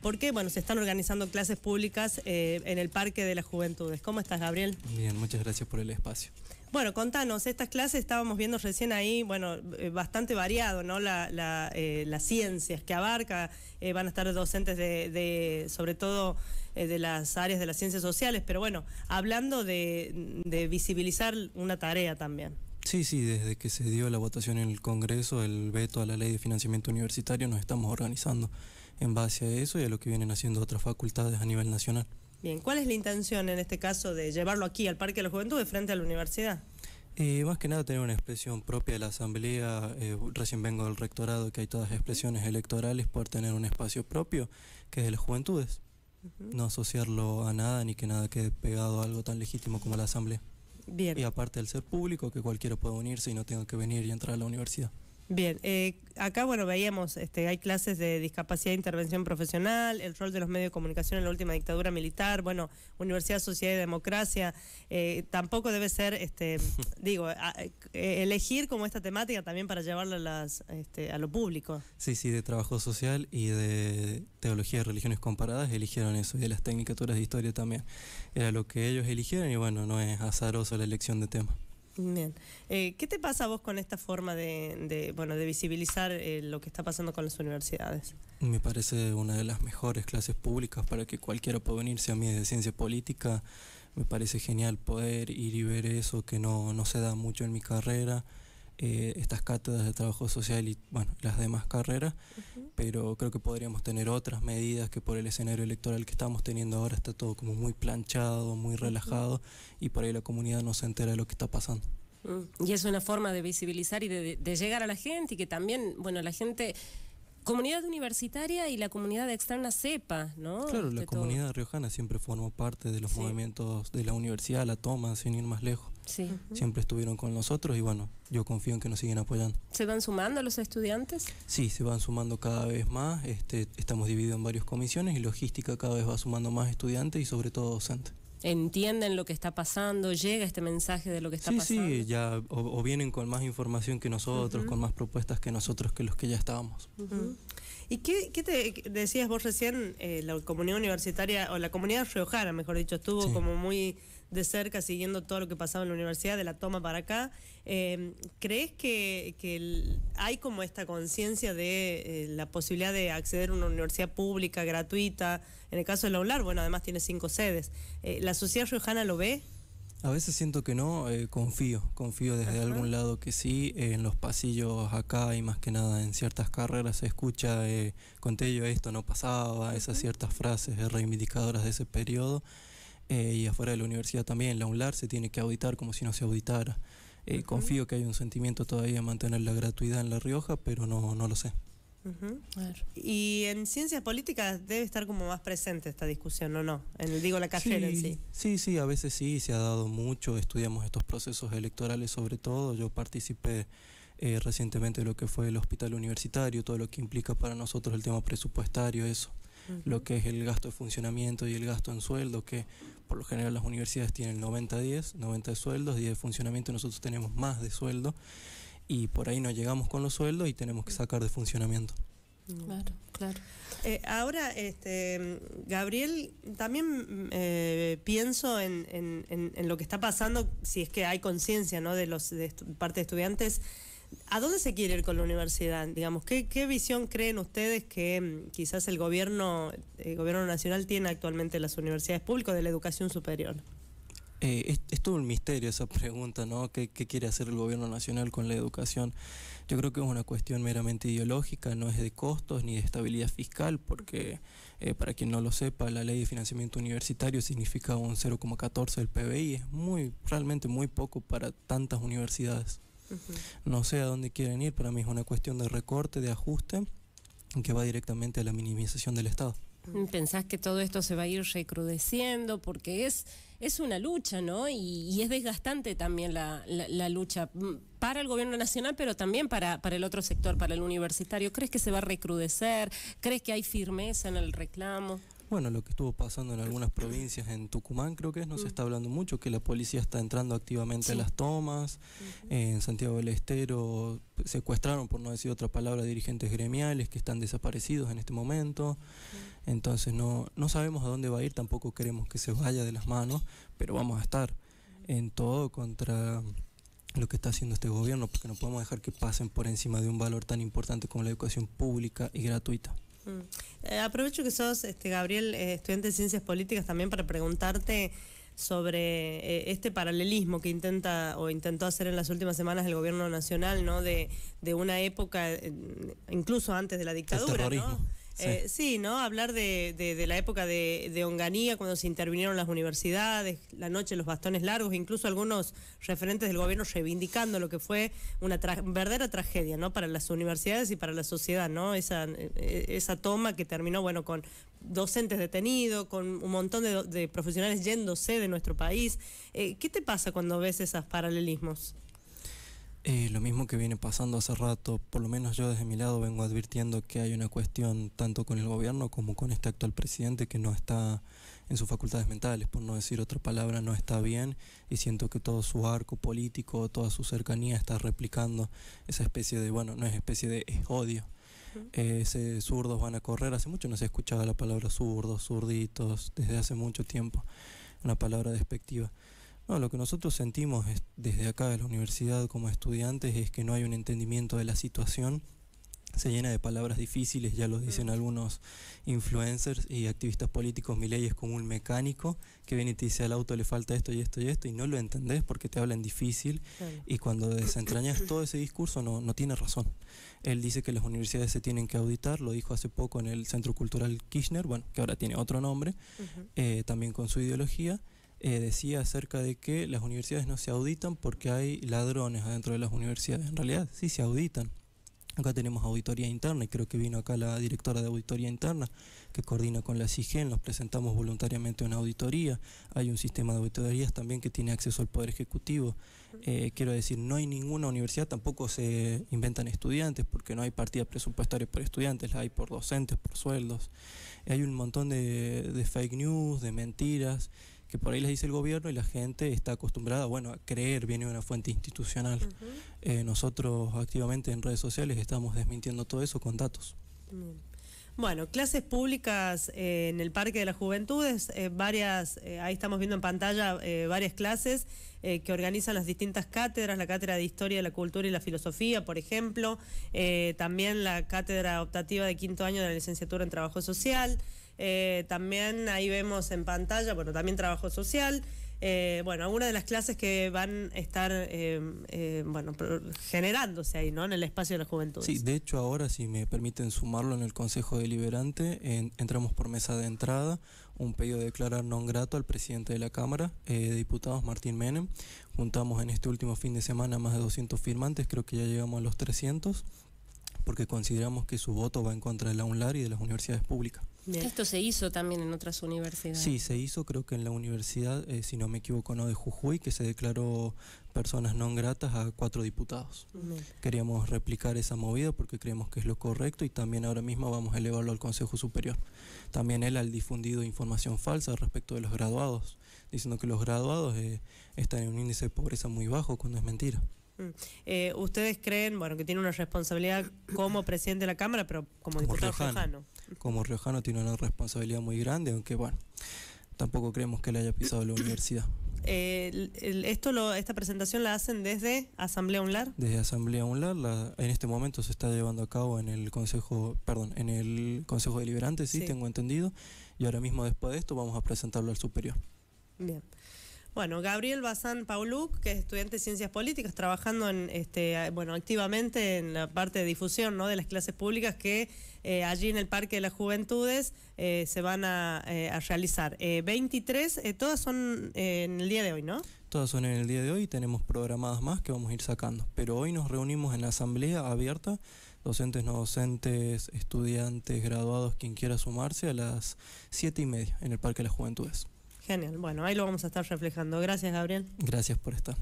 porque bueno, se están organizando clases públicas eh, en el Parque de las Juventudes. ¿Cómo estás, Gabriel? Bien, muchas gracias por el espacio. Bueno, contanos, estas clases estábamos viendo recién ahí, bueno, eh, bastante variado, ¿no? Eh, las ciencias que abarca, van a estar docentes de, sobre todo, de las áreas de las ciencias sociales, pero bueno, hablando de visibilizar una tarea también. Sí, sí, desde que se dio la votación en el Congreso, el veto a la ley de financiamiento universitario, nos estamos organizando en base a eso y a lo que vienen haciendo otras facultades a nivel nacional. Bien, ¿cuál es la intención en este caso de llevarlo aquí al Parque de la Juventud de frente a la universidad? Eh, más que nada tener una expresión propia de la asamblea, eh, recién vengo del rectorado que hay todas expresiones electorales, por tener un espacio propio que es de las juventudes, no asociarlo a nada ni que nada quede pegado a algo tan legítimo como la asamblea. Bien. Y aparte del ser público, que cualquiera pueda unirse y no tenga que venir y entrar a la universidad. Bien, eh, acá bueno veíamos, este, hay clases de discapacidad e intervención profesional, el rol de los medios de comunicación en la última dictadura militar, bueno, Universidad, Sociedad y Democracia, eh, tampoco debe ser, este, digo, elegir como esta temática también para llevarla a, las, este, a lo público. Sí, sí, de trabajo social y de teología de religiones comparadas eligieron eso, y de las tecnicaturas de historia también. Era lo que ellos eligieron y bueno, no es azaroso la elección de tema. Bien. Eh, ¿Qué te pasa a vos con esta forma de, de bueno, de visibilizar eh, lo que está pasando con las universidades? Me parece una de las mejores clases públicas para que cualquiera pueda venirse a mí de ciencia política. Me parece genial poder ir y ver eso que no, no se da mucho en mi carrera. Eh, estas cátedras de trabajo social y bueno, las demás carreras, pero creo que podríamos tener otras medidas que por el escenario electoral que estamos teniendo ahora está todo como muy planchado, muy relajado y por ahí la comunidad no se entera de lo que está pasando. Mm. Y es una forma de visibilizar y de, de llegar a la gente y que también, bueno, la gente comunidad universitaria y la comunidad externa sepa, ¿no? Claro, la comunidad riojana siempre formó parte de los movimientos de la universidad, la toma, sin ir más lejos. Sí. Siempre estuvieron con nosotros y bueno, yo confío en que nos siguen apoyando. ¿Se van sumando los estudiantes? Sí, se van sumando cada vez más. Este, estamos divididos en varias comisiones y logística cada vez va sumando más estudiantes y sobre todo docentes entienden lo que está pasando, llega este mensaje de lo que está pasando. Sí, ya, o, vienen con más información que nosotros, con más propuestas que nosotros, que los que ya estábamos. ¿Y qué, qué, te decías vos recién? Eh, la comunidad universitaria, o la comunidad riojana, mejor dicho, estuvo como muy de cerca siguiendo todo lo que pasaba en la universidad, de la toma para acá. Em, ¿Crees que, hay como esta conciencia de eh, la posibilidad de acceder a una universidad pública, gratuita? En el caso de la ULAR, bueno, además tiene cinco sedes. Eh, ¿La sociedad riojana lo ve? A veces siento que no, eh, confío, confío desde algún lado que sí, en los pasillos acá y más que nada en ciertas carreras se escucha conté yo esto no pasaba, esas ciertas frases reivindicadoras de ese periodo eh, y afuera de la universidad también. La UNLAR se tiene que auditar como si no se auditara. Eh, confío que hay un sentimiento todavía de mantener la gratuidad en La Rioja, pero no, no lo sé. Y en ciencias políticas debe estar como más presente esta discusión, ¿o no? digo, la carrera sí, en sí. Sí, sí, a veces sí, se ha dado mucho. Estudiamos estos procesos electorales sobre todo. Yo participé eh, recientemente de lo que fue el hospital universitario, todo lo que implica para nosotros el tema presupuestario, eso. Lo que es el gasto de funcionamiento y el gasto en sueldo, que por lo general las universidades tienen 90-10, 90 de sueldos, 10 de funcionamiento, nosotros tenemos más de sueldo y por ahí nos llegamos con los sueldos y tenemos que sacar de funcionamiento. Mm. Claro, claro. Eh, ahora, este, Gabriel, también mm, eh, pienso en, lo que está pasando, si es que hay conciencia de los parte de estudiantes ¿A dónde se quiere ir con la universidad? Digamos, ¿qué, visión creen ustedes que mm, quizás el gobierno, el gobierno nacional tiene actualmente las universidades públicas de la educación superior? Eh, es, todo un misterio esa pregunta, ¿no? ¿Qué, quiere hacer el gobierno nacional con la educación? Yo creo que es una cuestión meramente ideológica, no es de costos ni de estabilidad fiscal, porque eh, para quien no lo sepa, la ley de financiamiento universitario significa un 0,14 del PBI, es muy, realmente muy poco para tantas universidades. No sé a dónde quieren ir, para mí es una cuestión de recorte, de ajuste, que va directamente a la minimización del Estado. ¿Pensás que todo esto se va a ir recrudeciendo? Porque es, es una lucha, ¿no? Y, es desgastante también la, lucha para el gobierno nacional, pero también para, para el otro sector, para el universitario. ¿Crees que se va a recrudecer? ¿Crees que hay firmeza en el reclamo? Bueno, lo que estuvo pasando en algunas provincias, en Tucumán creo que es, no se mm. está hablando mucho, que la policía está entrando activamente a las tomas, eh, en Santiago del Estero secuestraron, por no decir otra palabra, dirigentes gremiales que están desaparecidos en este momento, entonces no, no sabemos a dónde va a ir, tampoco queremos que se vaya de las manos, pero vamos a estar en todo contra lo que está haciendo este gobierno, porque no podemos dejar que pasen por encima de un valor tan importante como la educación pública y gratuita. Mm. Eh, aprovecho que sos, este, Gabriel, eh, estudiante de Ciencias Políticas también para preguntarte sobre eh, este paralelismo que intenta o intentó hacer en las últimas semanas el gobierno nacional, ¿no? De, de una época, incluso antes de la dictadura, ¿no? Eh, sí. ¿no? Hablar de, la época de, honganía, Onganía, cuando se intervinieron las universidades, la noche, los bastones largos, incluso algunos referentes del gobierno reivindicando lo que fue una verdadera tragedia, ¿no? Para las universidades y para la sociedad, ¿no? Esa, eh, toma que terminó, bueno, con docentes detenidos, con un montón de, profesionales yéndose de nuestro país. Eh, ¿Qué te pasa cuando ves esos paralelismos? Eh, lo mismo que viene pasando hace rato, por lo menos yo desde mi lado vengo advirtiendo que hay una cuestión tanto con el gobierno como con este actual presidente que no está en sus facultades mentales, por no decir otra palabra, no está bien y siento que todo su arco político, toda su cercanía está replicando esa especie de, bueno, no es especie de, odio. Eh, ese zurdos van a correr, hace mucho no se ha escuchado la palabra zurdos, zurditos, desde hace mucho tiempo, una palabra despectiva. No, lo que nosotros sentimos desde acá de la universidad como estudiantes es que no hay un entendimiento de la situación. Se llena de palabras difíciles, ya lo mm. dicen algunos influencers y activistas políticos. Mi ley es como un mecánico que viene y te dice al auto le falta esto y esto y esto, y no lo entendés porque te hablan difícil. Y cuando desentrañas todo ese discurso, no, no tiene razón. Él dice que las universidades se tienen que auditar, lo dijo hace poco en el Centro Cultural Kirchner, bueno, que ahora tiene otro nombre, eh, también con su ideología. Eh, decía acerca de que las universidades no se auditan porque hay ladrones adentro de las universidades. En realidad sí se auditan. Acá tenemos auditoría interna y creo que vino acá la directora de auditoría interna que coordina con la CIGEN, nos presentamos voluntariamente una auditoría, hay un sistema de auditorías también que tiene acceso al Poder Ejecutivo. Eh, quiero decir, no hay ninguna universidad, tampoco se inventan estudiantes porque no hay partida presupuestaria por estudiantes, la hay por docentes, por sueldos. Eh, hay un montón de fake news, de mentiras que por ahí les dice el gobierno y la gente está acostumbrada, bueno, a creer viene de una fuente institucional. Eh, nosotros activamente en redes sociales estamos desmintiendo todo eso con datos. Bueno, clases públicas eh, en el Parque de las Juventudes, eh, varias, ahí estamos viendo en pantalla varias clases que organizan las distintas cátedras, la cátedra de Historia de la Cultura y la Filosofía, por ejemplo, también la cátedra optativa de quinto año de la licenciatura en Trabajo Social, eh, también ahí vemos en pantalla, bueno, también trabajo social. Eh, bueno, algunas de las clases que van a estar eh, generándose ahí, ¿no? En el espacio de la juventud. Sí, de hecho ahora, si me permiten sumarlo en el Consejo Deliberante, entramos por mesa de entrada un pedido de declarar no grato al presidente de la Cámara de Diputados, Martín Menem. Juntamos en este último fin de semana más de 200 firmantes, creo que ya llegamos a los 300 porque consideramos que su voto va en contra de la UNLAR y de las universidades públicas. Esto se hizo también en otras universidades. Sí, se hizo, creo que en la universidad, eh, si no me equivoco, no de Jujuy, que se declaró personas no gratas a cuatro diputados. Queríamos replicar esa movida porque creemos que es lo correcto y también ahora mismo vamos a elevarlo al Consejo Superior. También él ha difundido información falsa respecto de los graduados, diciendo que los graduados eh, están en un índice de pobreza muy bajo cuando es mentira. Mm. Eh, ¿Ustedes creen, bueno, que tiene una responsabilidad como presidente de la Cámara, pero como, como diputado riojano. Como riojano tiene una responsabilidad muy grande, aunque bueno, tampoco creemos que le haya pisado la universidad. Eh, esto esta presentación la hacen desde Asamblea UNLAR. Desde Asamblea UNLAR, en este momento se está llevando a cabo en el Consejo, perdón, en el Consejo Deliberante, sí. tengo entendido, y ahora mismo después de esto vamos a presentarlo al superior. Bien. Bueno, Gabriel Bazán Pauluc, que es estudiante de Ciencias Políticas, trabajando en, este, bueno, activamente en la parte de difusión ¿no? de las clases públicas que eh, allí en el Parque de las Juventudes eh, se van a, eh, realizar. 23, todas son en el día de hoy, ¿no? Todas son en el día de hoy, tenemos programadas más que vamos a ir sacando. Pero hoy nos reunimos en la asamblea abierta, docentes, no docentes, estudiantes, graduados, quien quiera sumarse, a las siete y media en el Parque de las Juventudes. Genial. Bueno, ahí lo vamos a estar reflejando. Gracias, Gabriel. Gracias por estar.